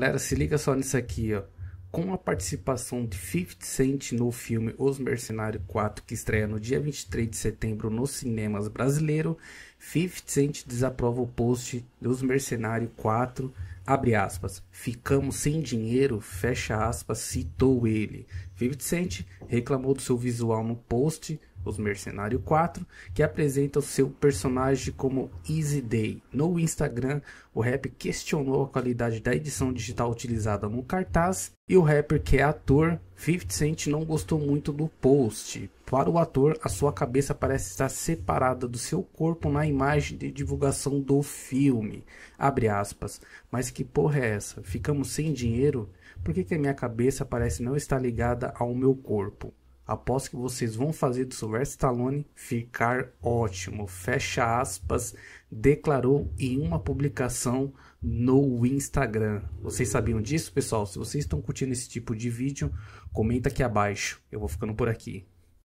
Galera, se liga só nisso aqui, ó. Com a participação de 50 Cent no filme Os Mercenários 4, que estreia no dia 23 de setembro nos cinemas brasileiros, 50 Cent desaprova o post dos Mercenários 4, abre aspas, ficamos sem dinheiro, fecha aspas, citou ele. 50 Cent reclamou do seu visual no post Os Mercenário 4, que apresenta o seu personagem como Easy Day. No Instagram, o rap questionou a qualidade da edição digital utilizada no cartaz e o rapper que é ator 50 Cent não gostou muito do post. Para o ator, a sua cabeça parece estar separada do seu corpo na imagem de divulgação do filme. Abre aspas. Mas que porra é essa? Ficamos sem dinheiro? Por que, que a minha cabeça parece não estar ligada ao meu corpo. Após que vocês vão fazer do Sylvester Stallone ficar ótimo. Fecha aspas, declarou em uma publicação no Instagram. Vocês sabiam disso, pessoal? Se vocês estão curtindo esse tipo de vídeo, comenta aqui abaixo. Eu vou ficando por aqui.